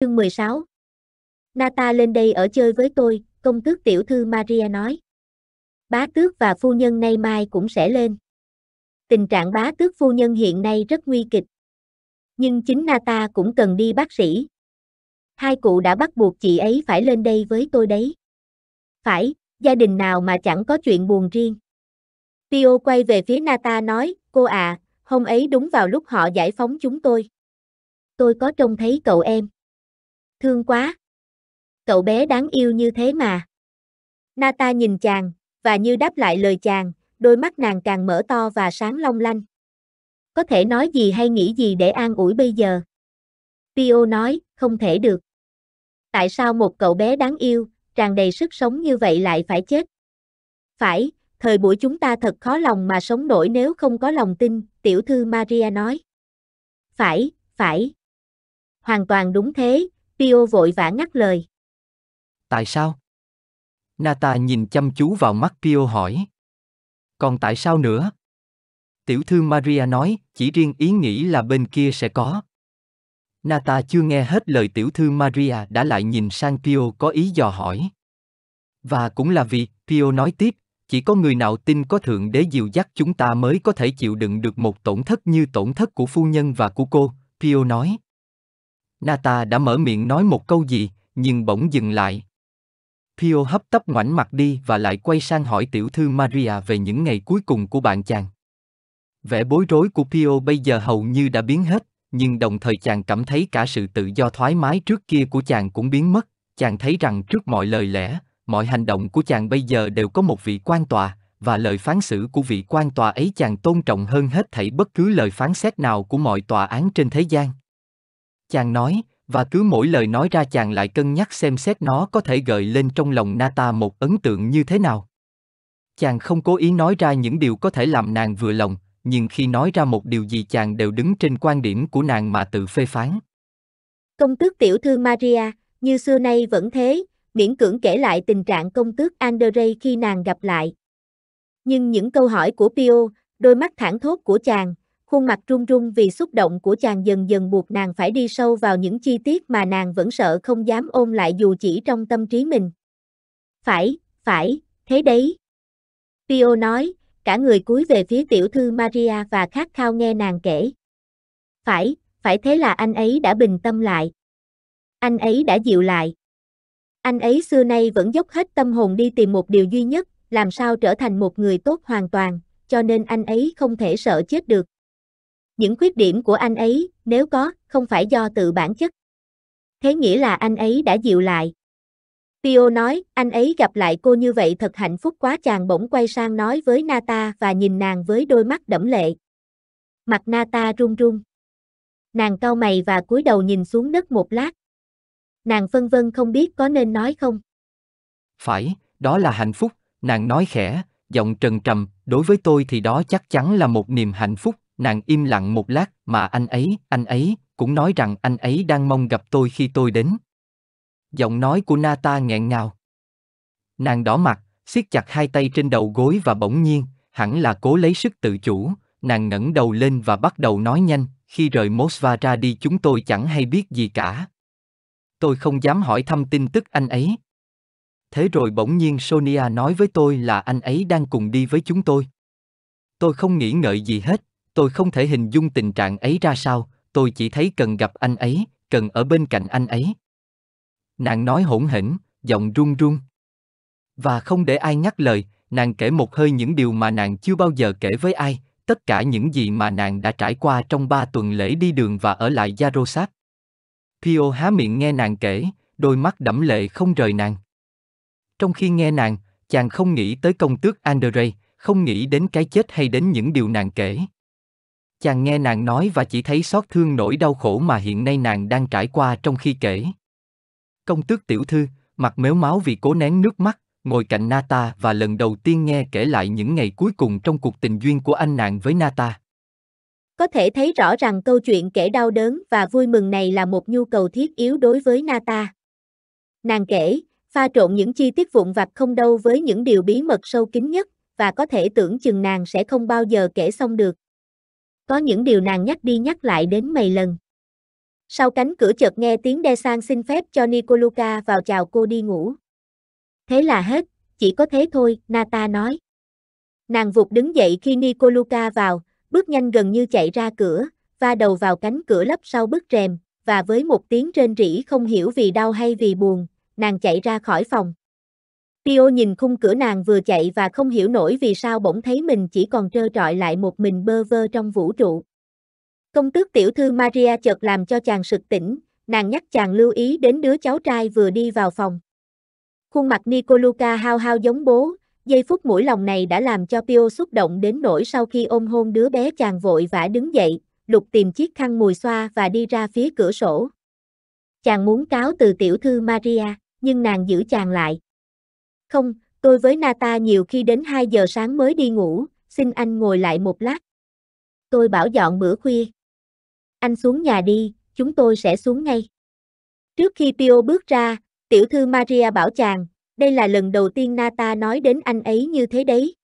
Chương 16 Nata lên đây ở chơi với tôi, công tước tiểu thư Maria nói. Bá tước và phu nhân nay mai cũng sẽ lên. Tình trạng bá tước phu nhân hiện nay rất nguy kịch. Nhưng chính Nata cũng cần đi bác sĩ. Hai cụ đã bắt buộc chị ấy phải lên đây với tôi đấy. Phải, gia đình nào mà chẳng có chuyện buồn riêng. Pio quay về phía Nata nói, cô à, hôm ấy đúng vào lúc họ giải phóng chúng tôi. Tôi có trông thấy cậu em thương quá. Cậu bé đáng yêu như thế mà. Nata nhìn chàng, và như đáp lại lời chàng, đôi mắt nàng càng mở to và sáng long lanh. Có thể nói gì hay nghĩ gì để an ủi bây giờ? Pio nói, không thể được. Tại sao một cậu bé đáng yêu, tràn đầy sức sống như vậy lại phải chết? Phải, thời buổi chúng ta thật khó lòng mà sống nổi nếu không có lòng tin, tiểu thư Maria nói. Phải, phải. Hoàn toàn đúng thế, Pio vội vã ngắt lời. Tại sao? Nata nhìn chăm chú vào mắt Pio hỏi. Còn tại sao nữa? Tiểu thư Maria nói, chỉ riêng ý nghĩ là bên kia sẽ có. Nata chưa nghe hết lời tiểu thư Maria đã lại nhìn sang Pio có ý dò hỏi. Và cũng là vì, Pio nói tiếp, chỉ có người nào tin có thượng đế dìu dắt chúng ta mới có thể chịu đựng được một tổn thất như tổn thất của phu nhân và của cô, Pio nói. Nata đã mở miệng nói một câu gì, nhưng bỗng dừng lại. Pio hấp tấp ngoảnh mặt đi và lại quay sang hỏi tiểu thư Maria về những ngày cuối cùng của bạn chàng. Vẻ bối rối của Pio bây giờ hầu như đã biến hết, nhưng đồng thời chàng cảm thấy cả sự tự do thoải mái trước kia của chàng cũng biến mất. Chàng thấy rằng trước mọi lời lẽ, mọi hành động của chàng bây giờ đều có một vị quan tòa, và lời phán xử của vị quan tòa ấy chàng tôn trọng hơn hết thảy bất cứ lời phán xét nào của mọi tòa án trên thế gian. Chàng nói, và cứ mỗi lời nói ra chàng lại cân nhắc xem xét nó có thể gợi lên trong lòng Nata một ấn tượng như thế nào. Chàng không cố ý nói ra những điều có thể làm nàng vừa lòng, nhưng khi nói ra một điều gì chàng đều đứng trên quan điểm của nàng mà tự phê phán. Công tước tiểu thư Maria, như xưa nay vẫn thế, miễn cưỡng kể lại tình trạng công tước Andre khi nàng gặp lại. Nhưng những câu hỏi của Pio, đôi mắt thẳng thốt của chàng, Khuôn mặt run run vì xúc động của chàng dần dần buộc nàng phải đi sâu vào những chi tiết mà nàng vẫn sợ không dám ôm lại dù chỉ trong tâm trí mình. Phải, phải, thế đấy. Pio nói, cả người cúi về phía tiểu thư Maria và khát khao nghe nàng kể. Phải, phải thế là anh ấy đã bình tâm lại. Anh ấy đã dịu lại. Anh ấy xưa nay vẫn dốc hết tâm hồn đi tìm một điều duy nhất, làm sao trở thành một người tốt hoàn toàn, cho nên anh ấy không thể sợ chết được. Những khuyết điểm của anh ấy, nếu có, không phải do tự bản chất. Thế nghĩa là anh ấy đã dịu lại. Pio nói, anh ấy gặp lại cô như vậy thật hạnh phúc quá chàng bỗng quay sang nói với Nata và nhìn nàng với đôi mắt đẫm lệ. Mặt Nata run run. Nàng cau mày và cúi đầu nhìn xuống đất một lát. Nàng phân vân không biết có nên nói không. Phải, đó là hạnh phúc, nàng nói khẽ, giọng trần trầm, đối với tôi thì đó chắc chắn là một niềm hạnh phúc, nàng im lặng một lát mà anh ấy anh ấy cũng nói rằng anh ấy đang mong gặp tôi khi tôi đến giọng nói của nata nghẹn ngào nàng đỏ mặt siết chặt hai tay trên đầu gối và bỗng nhiên hẳn là cố lấy sức tự chủ nàng ngẩng đầu lên và bắt đầu nói nhanh khi rời mosva ra đi chúng tôi chẳng hay biết gì cả tôi không dám hỏi thăm tin tức anh ấy thế rồi bỗng nhiên sonia nói với tôi là anh ấy đang cùng đi với chúng tôi tôi không nghĩ ngợi gì hết tôi không thể hình dung tình trạng ấy ra sao, tôi chỉ thấy cần gặp anh ấy, cần ở bên cạnh anh ấy. Nàng nói hỗn hển, giọng run run. Và không để ai nhắc lời, nàng kể một hơi những điều mà nàng chưa bao giờ kể với ai, tất cả những gì mà nàng đã trải qua trong ba tuần lễ đi đường và ở lại Yarosat. Pio há miệng nghe nàng kể, đôi mắt đẫm lệ không rời nàng. Trong khi nghe nàng, chàng không nghĩ tới công tước Andrei, không nghĩ đến cái chết hay đến những điều nàng kể. Chàng nghe nàng nói và chỉ thấy xót thương nỗi đau khổ mà hiện nay nàng đang trải qua trong khi kể. Công tước tiểu thư, mặt méo máu vì cố nén nước mắt, ngồi cạnh Nata và lần đầu tiên nghe kể lại những ngày cuối cùng trong cuộc tình duyên của anh nàng với Nata. Có thể thấy rõ rằng câu chuyện kể đau đớn và vui mừng này là một nhu cầu thiết yếu đối với Nata. Nàng kể, pha trộn những chi tiết vụn vặt không đâu với những điều bí mật sâu kín nhất, và có thể tưởng chừng nàng sẽ không bao giờ kể xong được có những điều nàng nhắc đi nhắc lại đến mấy lần. Sau cánh cửa chợt nghe tiếng đe sang xin phép cho Nicoluca vào chào cô đi ngủ. Thế là hết, chỉ có thế thôi, Nata nói. Nàng vụt đứng dậy khi Nicoluca vào, bước nhanh gần như chạy ra cửa, va đầu vào cánh cửa lấp sau bức rèm, và với một tiếng rên rỉ không hiểu vì đau hay vì buồn, nàng chạy ra khỏi phòng. Dio nhìn khung cửa nàng vừa chạy và không hiểu nổi vì sao bỗng thấy mình chỉ còn trơ trọi lại một mình bơ vơ trong vũ trụ. Công tước tiểu thư Maria chợt làm cho chàng sực tỉnh, nàng nhắc chàng lưu ý đến đứa cháu trai vừa đi vào phòng. Khuôn mặt Nicoluca hao hao giống bố, giây phút mũi lòng này đã làm cho Pio xúc động đến nỗi sau khi ôm hôn đứa bé chàng vội vã đứng dậy, lục tìm chiếc khăn mùi xoa và đi ra phía cửa sổ. Chàng muốn cáo từ tiểu thư Maria, nhưng nàng giữ chàng lại. Không, tôi với Nata nhiều khi đến 2 giờ sáng mới đi ngủ, xin anh ngồi lại một lát. Tôi bảo dọn bữa khuya. Anh xuống nhà đi, chúng tôi sẽ xuống ngay. Trước khi Pio bước ra, tiểu thư Maria bảo chàng, đây là lần đầu tiên Nata nói đến anh ấy như thế đấy.